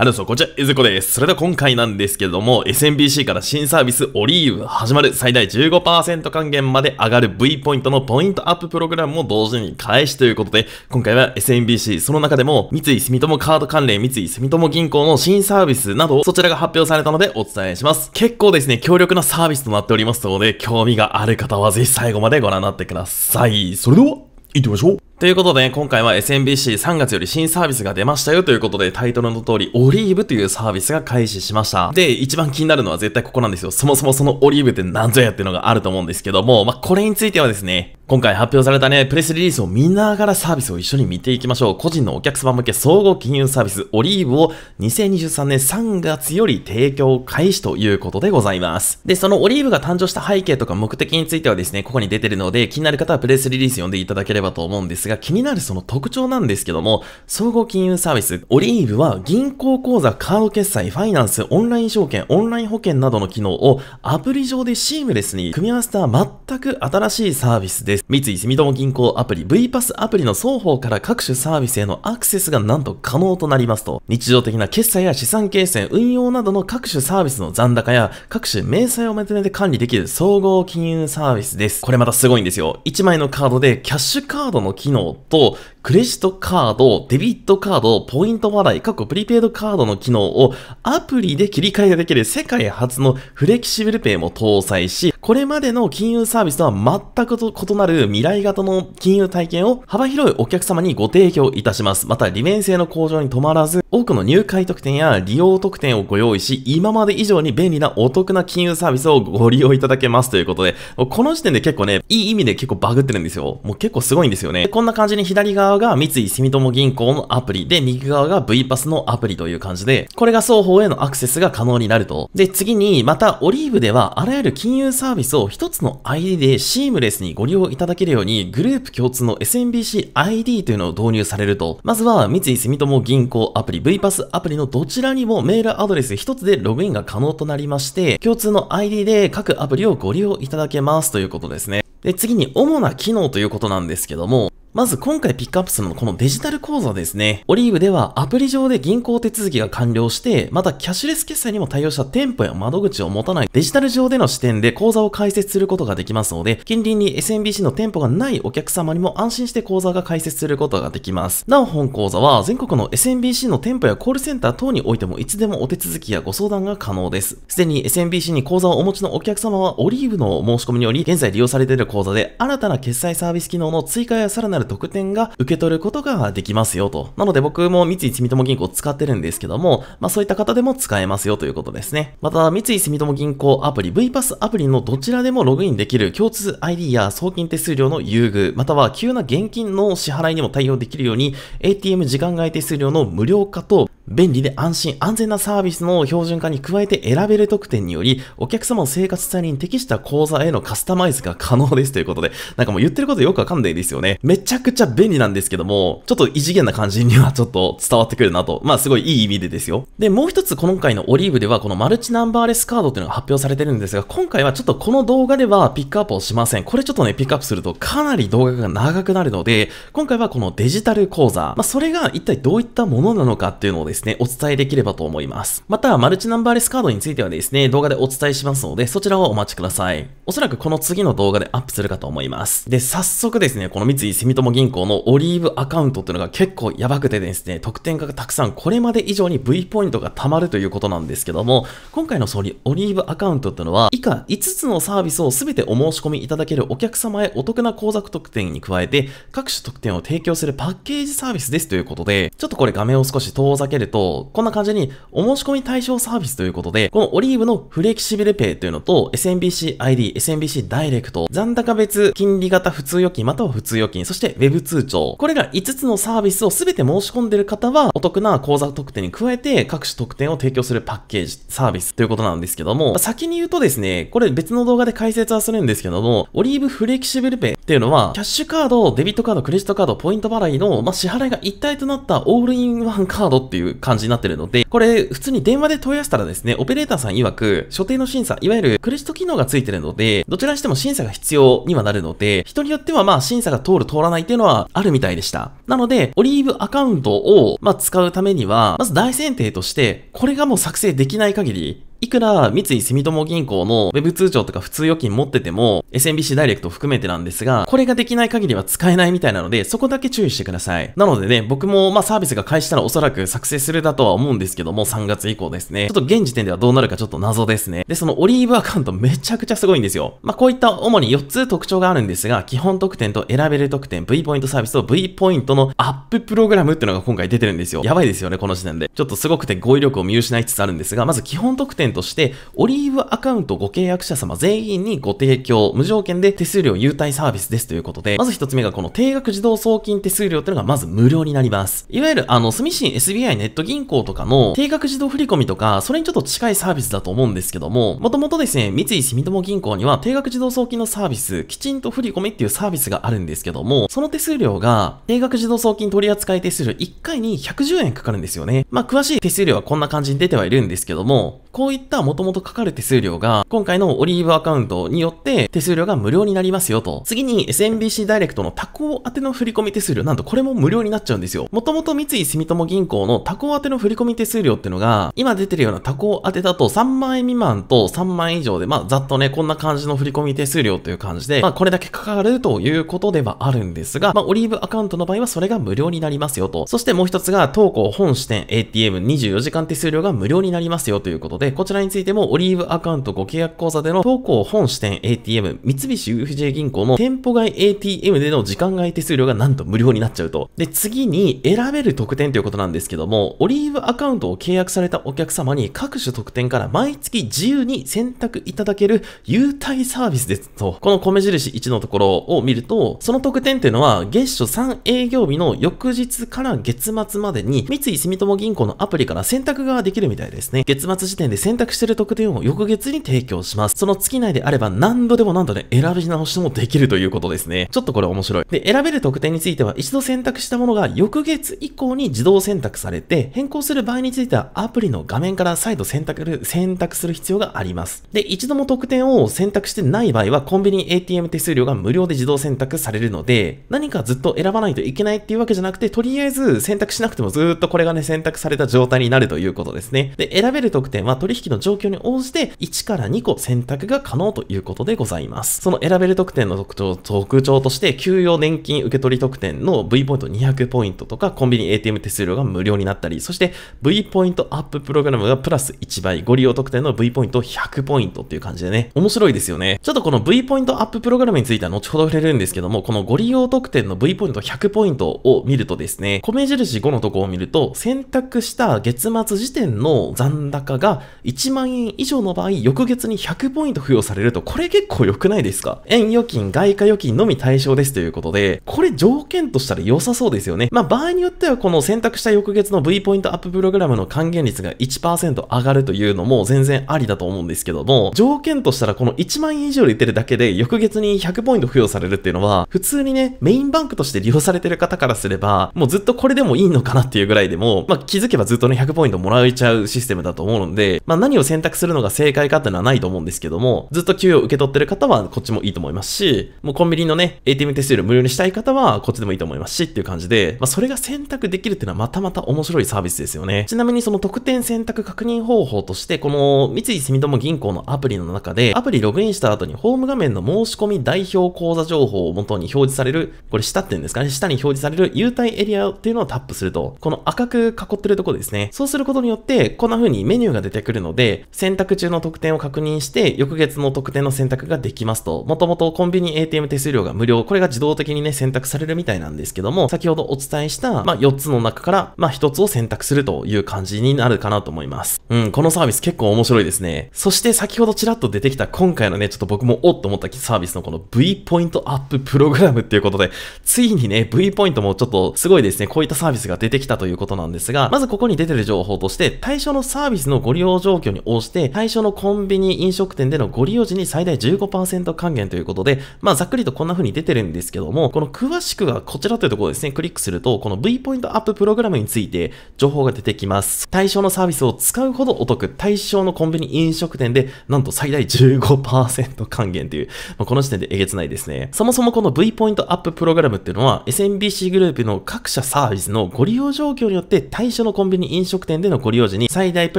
あるぞ、こちら、ゆずこです。それでは今回なんですけれども、SMBC から新サービスオリーブ始まる最大15%還元まで上がる V ポイントのポイントアッププログラムも同時に開始ということで、今回は SMBC、その中でも三井住友カード関連、三井住友銀行の新サービスなど、そちらが発表されたのでお伝えします。結構ですね、強力なサービスとなっておりますので、興味がある方はぜひ最後までご覧になってください。それでは、行ってみましょう。ということで、ね、今回は SMBC3 月より新サービスが出ましたよということで、タイトルの通り、オリーブというサービスが開始しました。で、一番気になるのは絶対ここなんですよ。そもそもそのオリーブって何ぞやっていうのがあると思うんですけども、まあ、これについてはですね、今回発表されたね、プレスリリースを見ながらサービスを一緒に見ていきましょう。個人のお客様向け総合金融サービス、オリーブを2023年3月より提供開始ということでございます。で、そのオリーブが誕生した背景とか目的についてはですね、ここに出てるので、気になる方はプレスリリース読んでいただければと思うんですが、が気になるその特徴なんですけども、総合金融サービス、オリーブは銀行口座、カード決済、ファイナンス、オンライン証券、オンライン保険などの機能をアプリ上でシームレスに組み合わせた全く新しいサービスです。三井住友銀行アプリ、V パスアプリの双方から各種サービスへのアクセスがなんと可能となりますと、日常的な決済や資産形成、運用などの各種サービスの残高や各種明細をまとめて管理できる総合金融サービスです。これまたすごいんですよ。1枚のカードでキャッシュカードの機能能と、クレジットカード、デビットカード、ポイント払い、過去プリペイドカードの機能をアプリで切り替えができる世界初のフレキシブルペイも搭載し、これまでの金融サービスとは全くと異なる未来型の金融体験を幅広いお客様にご提供いたします。また、利便性の向上に止まらず、多くの入会特典や利用特典をご用意し、今まで以上に便利なお得な金融サービスをご利用いただけますということで、この時点で結構ね、いい意味で結構バグってるんですよ。もう結構すごいんですよね。こんなな感じに左側が三井住友銀行のアプリで、右側が V パスのアプリという感じで、これが双方へのアクセスが可能になると。で、次に、またオリーブではあらゆる金融サービスを一つの ID でシームレスにご利用いただけるように、グループ共通の SMBC ID というのを導入されると。まずは、三井住友銀行アプリ、V パスアプリのどちらにもメールアドレス一つでログインが可能となりまして、共通の ID で各アプリをご利用いただけますということですね。で、次に主な機能ということなんですけども、まず今回ピックアップするのはこのデジタル口座ですね。オリーブではアプリ上で銀行手続きが完了して、またキャッシュレス決済にも対応した店舗や窓口を持たないデジタル上での視点で口座を開設することができますので、近隣に SMBC の店舗がないお客様にも安心して口座が開設することができます。なお本口座は全国の SMBC の店舗やコールセンター等においてもいつでもお手続きやご相談が可能です。すでに SMBC に口座をお持ちのお客様はオリーブの申し込みにより現在利用されている口座で新たな決済サービス機能の追加やさらなるる特典が受け取ることができますよと。なので僕も三井住友銀行を使ってるんですけども、まあそういった方でも使えますよということですね。また、三井住友銀行アプリ、V パスアプリのどちらでもログインできる共通 ID や送金手数料の優遇、または急な現金の支払いにも対応できるように、ATM 時間外手数料の無料化と便利で安心、安全なサービスの標準化に加えて選べる特典により、お客様の生活スタイルに適した講座へのカスタマイズが可能ですということで、なんかもう言ってることよくわかんないですよね。めちゃくちゃ便利なんですけども、ちょっと異次元な感じにはちょっと伝わってくるなと。まあすごいいい意味でですよ。で、もう一つ今回のオリーブではこのマルチナンバーレスカードっていうのが発表されてるんですが、今回はちょっとこの動画ではピックアップをしません。これちょっとね、ピックアップするとかなり動画が長くなるので、今回はこのデジタル講座、まあそれが一体どういったものなのかっていうのをですですね、お伝えできればと思います。また、マルチナンバーレスカードについてはですね、動画でお伝えしますので、そちらをお待ちください。おそらくこの次の動画でアップするかと思います。で、早速ですね、この三井住友銀行のオリーブアカウントっていうのが結構やばくてですね、特典がたくさんこれまで以上に V ポイントが貯まるということなんですけども、今回の総理オリーブアカウントっていうのは、以下5つのサービスを全てお申し込みいただけるお客様へお得な工作特典に加えて、各種特典を提供するパッケージサービスですということで、ちょっとこれ画面を少し遠ざけると、こんな感じにお申し込み対象サービスということで、このオリーブのフレキシブルペイというのと、SMBC ID、SMBC ダイレクト、残高別金利型普通預金または普通預金、そして Web 通帳。これら5つのサービスを全て申し込んでる方は、お得な口座特典に加えて、各種特典を提供するパッケージ、サービスということなんですけども、先に言うとですね、これ別の動画で解説はするんですけども、オリーブフレキシブルペイっていうのは、キャッシュカード、デビットカード、クレジットカード、ポイント払いの、まあ、支払いが一体となったオールインワンカードっていう感じになってるので、これ普通に電話で問い合わせたらですね、オペレーターさん曰く、所定の審査、いわゆるクレジット機能がついてるので、どちらにしても審査が必要にはなるので、人によってはまあ審査が通る通らないっていうのはあるみたいでした。なので、オリーブアカウントをまあ使うためには、まず大前提として、これがもう作成できない限り、いくら三井住友銀行の Web 通帳とか普通預金持ってても SMBC ダイレクト含めてなんですが、これができない限りは使えないみたいなので、そこだけ注意してください。なのでね、僕もまあサービスが開始したらおそらく作成するだとは思うんですけども、3月以降ですね。ちょっと現時点ではどうなるかちょっと謎ですね。で、そのオリーブアカウントめちゃくちゃすごいんですよ。まあこういった主に4つ特徴があるんですが、基本特典と選べる特典、V ポイントサービスと V ポイントのアッププログラムっていうのが今回出てるんですよ。やばいですよね、この時点で。ちょっとすごくて語彙力を見失いつつあるんですが、まず基本特典ンとして、オリーブアカウントご契約者様全員にご提供、無条件で手数料優待サービスですということで、まず一つ目がこの定額自動送金手数料っていうのがまず無料になります。いわゆるあの、スミシン SBI ネット銀行とかの定額自動振込とか、それにちょっと近いサービスだと思うんですけども、もともとですね、三井住友銀行には定額自動送金のサービス、きちんと振込っていうサービスがあるんですけども、その手数料が定額自動送金取扱い手数料1回に110円かかるんですよね。まあ、詳しい手数料はこんな感じに出てはいるんですけども、こういったもともとかかる手数料が、今回のオリーブアカウントによって手数料が無料になりますよと。次に SMBC ダイレクトの他行宛ての振込手数料、なんとこれも無料になっちゃうんですよ。元々三井住友銀行の他行宛ての振込手数料っていうのが、今出てるような他行宛てだと3万円未満と3万円以上で、まあざっとね、こんな感じの振込手数料という感じで、まあこれだけかかるということではあるんですが、まあオリーブアカウントの場合はそれが無料になりますよと。そしてもう一つが、当行本支店 ATM24 時間手数料が無料になりますよということで、こちらについてもオリーブアカウントご契約口座での投稿本支店 ATM、三菱 UFJ 銀行の店舗外 ATM での時間外手数料がなんと無料になっちゃうと。で、次に選べる特典ということなんですけども、オリーブアカウントを契約されたお客様に各種特典から毎月自由に選択いただける優待サービスですと。この米印1のところを見ると、その特典っていうのは月初3営業日の翌日から月末までに三井住友銀行のアプリから選択ができるみたいですね。月末時点で選択している特典を翌月に提供します。その月内であれば何度でも何度で選び直しもできるということですね。ちょっとこれ面白い。で、選べる特典については一度選択したものが翌月以降に自動選択されて、変更する場合についてはアプリの画面から再度選択選択する必要があります。で、一度も特典を選択してない場合はコンビニ ATM 手数料が無料で自動選択されるので、何かずっと選ばないといけないっていうわけじゃなくて、とりあえず選択しなくてもずっとこれがね、選択された状態になるということですね。で、選べる特典は取引の状況に応じて1から2個選択が可能ということでございます。その選べる特典の特徴特徴として、給与年金受取特典の V ポイント200ポイントとか、コンビニ ATM 手数料が無料になったり、そして V ポイントアッププログラムがプラス1倍、ご利用特典の V ポイント100ポイントっていう感じでね、面白いですよね。ちょっとこの V ポイントアッププログラムについては後ほど触れるんですけども、このご利用特典の V ポイント100ポイントを見るとですね、米印5のとこを見ると、選択した月末時点の残高が1万円以上の場合、翌月に100ポイント付与されると、これ結構良くないですか円預金、外貨預金のみ対象ですということで、これ条件としたら良さそうですよね。まあ、場合によってはこの選択した翌月の V ポイントアッププログラムの還元率が1%上がるというのも全然ありだと思うんですけども、条件としたらこの1万円以上入れてるだけで、翌月に100ポイント付与されるっていうのは、普通にね、メインバンクとして利用されてる方からすれば、もうずっとこれでもいいのかなっていうぐらいでも、まあ、気づけばずっとね、100ポイントもらえちゃうシステムだと思うので、まあ、何を選択するのが正解かっていうのはないと思うんですけども、ずっと給与を受け取ってる方はこっちもいいと思いますし、もうコンビニのね、ATM 手数料無料にしたい方はこっちでもいいと思いますしっていう感じで、まあ、それが選択できるっていうのはまたまた面白いサービスですよね。ちなみにその特典選択確認方法として、この三井住友銀行のアプリの中で、アプリログインした後にホーム画面の申し込み代表口座情報を元に表示される、これ下っていうんですかね、下に表示される優待エリアっていうのをタップすると、この赤く囲ってるところですね。そうすることによって、こんな風にメニューが出てくるくるので、選択中の特典を確認して、翌月の特典の選択ができますと、もともとコンビニ ATM 手数料が無料、これが自動的にね、選択されるみたいなんですけども、先ほどお伝えした、まあ、4つの中から、まあ、1つを選択するという感じになるかなと思います。うん、このサービス結構面白いですね。そして先ほどちらっと出てきた今回のね、ちょっと僕もおっと思ったサービスのこの V ポイントアッププログラムっていうことで、ついにね、V ポイントもちょっとすごいですね、こういったサービスが出てきたということなんですが、まずここに出てる情報として、対象のサービスのご利用状況に応じて、対象のコンビニ、飲食店でのご利用時に最大15%還元ということで、まあ、ざっくりとこんな風に出てるんですけども、この詳しくはこちらというところですね、クリックすると、この V ポイントアッププログラムについて情報が出てきます。対象のサービスを使うほどお得、対象のコンビニ、飲食店で、なんと最大15%還元という、まあ、この時点でえげつないですね。そもそもこの V ポイントアッププログラムっていうのは、SMBC グループの各社サービスのご利用状況によって、対象のコンビニ、飲食店でのご利用時に最大プ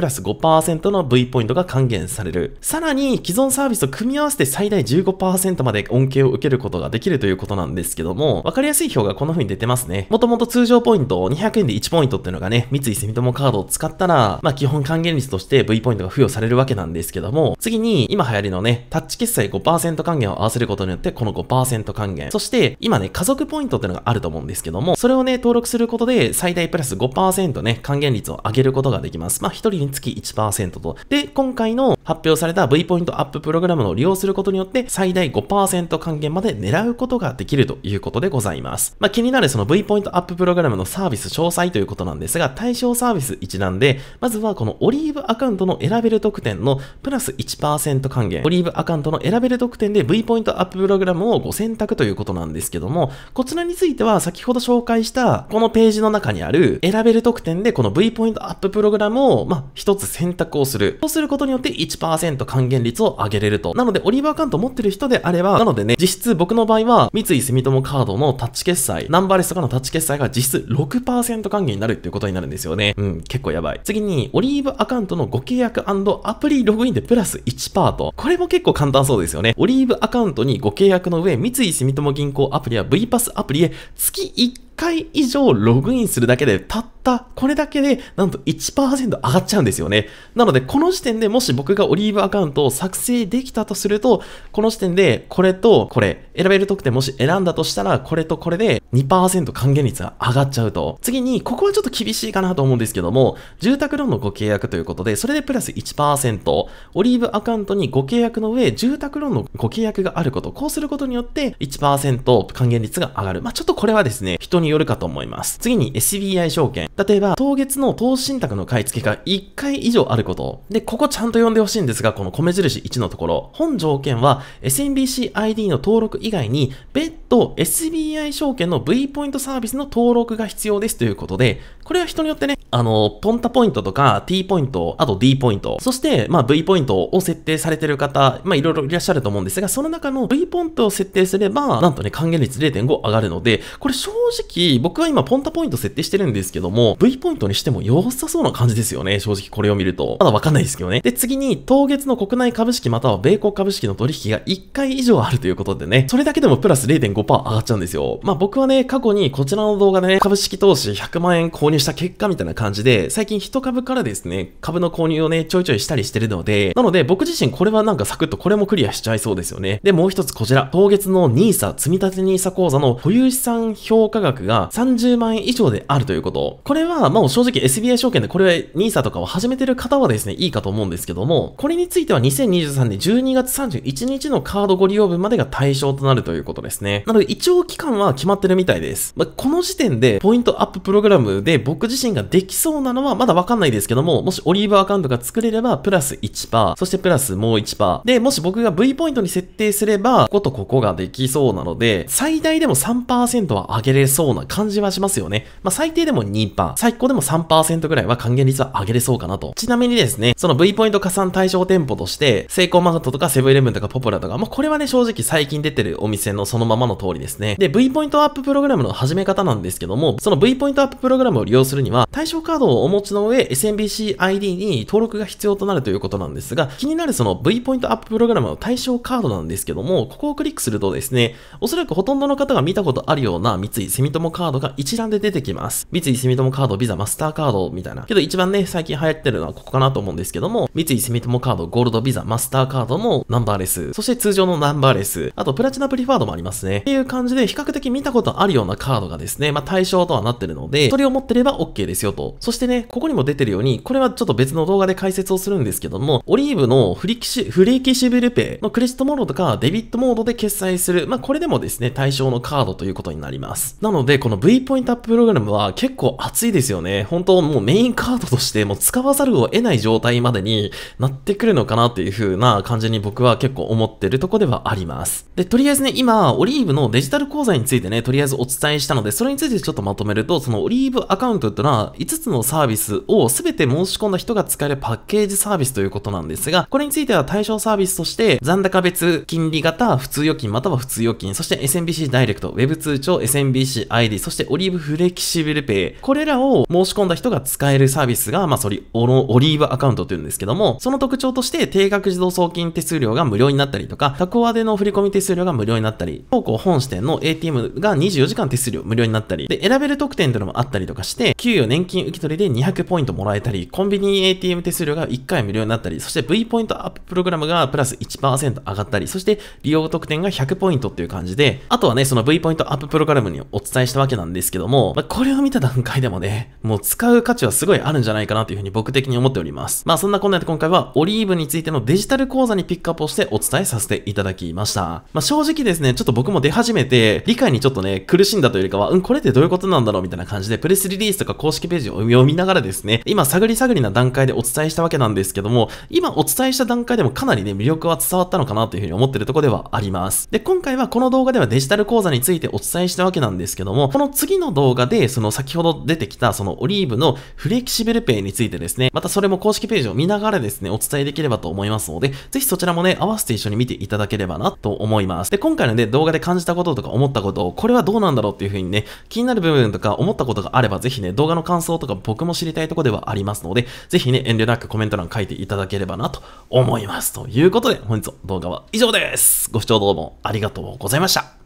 ラス5% 10%の V ポイントが還元される。さらに、既存サービスと組み合わせて最大15%まで恩恵を受けることができるということなんですけども、わかりやすい表がこんな風に出てますね。もともと通常ポイント200円で1ポイントっていうのがね、三井住友カードを使ったら、まあ基本還元率として V ポイントが付与されるわけなんですけども、次に今流行りのね、タッチ決済5%還元を合わせることによってこの5%還元。そして今ね、家族ポイントっていうのがあると思うんですけども、それをね、登録することで最大プラス5%ね、還元率を上げることができます。まあ1人につき1%。5%と。で、今回の発表された V ポイントアッププログラムを利用することによって、最大5%還元まで狙うことができるということでございます。まあ、気になるその V ポイントアッププログラムのサービス詳細ということなんですが、対象サービス一覧で、まずはこのオリーブアカウントの選べる特典のプラス1%還元、オリーブアカウントの選べる特典で V ポイントアッププログラムをご選択ということなんですけども、こちらについては先ほど紹介したこのページの中にある選べる特典でこの V ポイントアッププログラムを、まあ、一つ選択択をする。そうすることによって1%還元率を上げれると。なので、オリーブアカウント持ってる人であれば、なのでね、実質僕の場合は、三井住友カードのタッチ決済、ナンバーレスとかのタッチ決済が実質6%還元になるっていうことになるんですよね。うん、結構やばい。次に、オリーブアカウントのご契約アプリログインでプラス1%と。これも結構簡単そうですよね。オリーブアカウントにご契約の上、三井住友銀行アプリや V パスアプリへ月1回以上ログインするだけで、たったこれだけで、なんと1%上がっちゃうんですよね。なので、この時点でもし僕がオリーブアカウントを作成できたとすると、この時点で、これとこれ、選べる特典もし選んだとしたら、これとこれで2%還元率が上がっちゃうと。次に、ここはちょっと厳しいかなと思うんですけども、住宅ローンのご契約ということで、それでプラス1%、オリーブアカウントにご契約の上、住宅ローンのご契約があること、こうすることによって1%還元率が上がる。まあ、ちょっとこれはですね、人によるかと思います。次に SBI 証券。例えば、当月の投資信託の買い付けが1回以上あること。で、ここちゃんと読んでほしいんですが、この米印1のところ。本条件は SMBCID の登録以外に、別途 SBI 証券の V ポイントサービスの登録が必要ですということで、これは人によってね、あの、ポンタポイントとか T ポイント、あと D ポイント、そして、まあ、V ポイントを設定されてる方、まあ、いろいろいらっしゃると思うんですが、その中の V ポイントを設定すれば、なんとね、還元率0.5上がるので、これ正直、僕は今ポンタポイント設定してるんですけども、V ポイントにしても良さそうな感じですよね。正直これを見ると。まだわかんないですけどね。で、次に、当月の国内株式または米国株式の取引が1回以上あるということでね、それだけでもプラス0.5%上がっちゃうんですよ。まあ僕はね、過去にこちらの動画でね、株式投資100万円購入した結果みたいな感じで、最近1株からですね、株の購入をね、ちょいちょいしたりしてるので、なので僕自身これはなんかサクッとこれもクリアしちゃいそうですよね。で、もう一つこちら、当月の NISA 積立 NISA 口座の保有資産評価額が30万円以上であるということ。これは、もう正直 SBI 証券でこれは NISA とかを始めてる方はですね、いいかと思うんですけども、これについては2023年12月31日のカードご利用分までが対象となるということですね。なので、一応期間は決まってるみたいです。まあ、この時点で、ポイントアッププログラムで僕自身ができそうなのはまだわかんないですけども、もしオリーブアカウントが作れれば、プラス1%、そしてプラスもう1%。で、もし僕が V ポイントに設定すれば、こことここができそうなので、最大でも3%は上げれそうな感じはしますよね。まあ、最低でも2%、最高でも3%ぐらいは還元率は上げれそうかなと。ちなみにですね、その V ポイント加算対象店舗として、セイコーマートとかセブンイレブンとかポポラとか、まあ、これはね、正直最近出てるお店のそのままの通りですね。で、V ポイントアッププログラムの始め方なんですけども、その V ポイントアッププログラムを利用するには、対象カードをお持ちの上、SMBC ID に登録が必要となるということなんですが、気になるその V ポイントアッププログラムの対象カードなんですけども、ここをクリックするとですね、おそらくほとんどの方が見たことあるような三井住友友カードが一覧で出てきます。三井住友カード、ビザ、マスターカードみたいな。けど一番ね、最近流行ってるのはここかなと思うんですけども、三井住友カード、ゴールド、ビザ、マスターカードもナンバーレス。そして通常のナンバーレス。あとプラチナプリファードもありますね。っていう感じで比較的見たことあるようなカードがですね、まあ対象とはなってるので、それを持ってれば OK ですよと。そしてね、ここにも出てるように、これはちょっと別の動画で解説をするんですけども、オリーブのフリキシ、フレキシブルペイのクレジットモードとかデビットモードで決済する。まあこれでもですね、対象のカードということになります。なので、で、この V ポイントアッププログラムは結構熱いですよね。本当もうメインカードとしてもう使わざるを得ない状態までになってくるのかなっていう風な感じに僕は結構思ってるとこではあります。で、とりあえずね、今、オリーブのデジタル講座についてね、とりあえずお伝えしたので、それについてちょっとまとめると、そのオリーブアカウントってのは5つのサービスを全て申し込んだ人が使えるパッケージサービスということなんですが、これについては対象サービスとして残高別金利型、普通預金または普通預金、そして SMBC ダイレクト、Web 通帳、SMBC ID、そしてオリーブフレキシブルペイ、これらを申し込んだ人が使えるサービスが、まあ、それ、オリーブアカウントというんですけども、その特徴として、定額自動送金手数料が無料になったりとか、タコアでの振込手数料が無料になったり、方向本支店の ATM が24時間手数料無料になったり、で、選べる特典というのもあったりとかして、給与年金受取で200ポイントもらえたり、コンビニ ATM 手数料が1回無料になったり、そして V ポイントアッププログラムがプラス1%上がったり、そして利用特典が100ポイントっていう感じで、あとはね、その V ポイントアッププログラムにお伝えししたわけなんですけども、まあ、これを見た段階でもね、もう使う価値はすごいあるんじゃないかなというふうに僕的に思っております。まあそんなこんなで今回はオリーブについてのデジタル講座にピックアップをしてお伝えさせていただきました。まあ正直ですね、ちょっと僕も出始めて、理解にちょっとね、苦しんだというよりかは、うん、これってどういうことなんだろうみたいな感じで、プレスリリースとか公式ページを読みながらですね、今探り探りな段階でお伝えしたわけなんですけども、今お伝えした段階でもかなりね、魅力は伝わったのかなというふうに思ってるとこではあります。で、今回はこの動画ではデジタル講座についてお伝えしたわけなんですけども、も、この次の動画で、その先ほど出てきた、そのオリーブのフレキシブルペイについてですね、またそれも公式ページを見ながらですね、お伝えできればと思いますので、ぜひそちらもね、合わせて一緒に見ていただければなと思います。で、今回のね、動画で感じたこととか思ったことを、これはどうなんだろうっていう風にね、気になる部分とか思ったことがあれば、ぜひね、動画の感想とか僕も知りたいとこではありますので、ぜひね、遠慮なくコメント欄書いていただければなと思います。ということで、本日の動画は以上です。ご視聴どうもありがとうございました。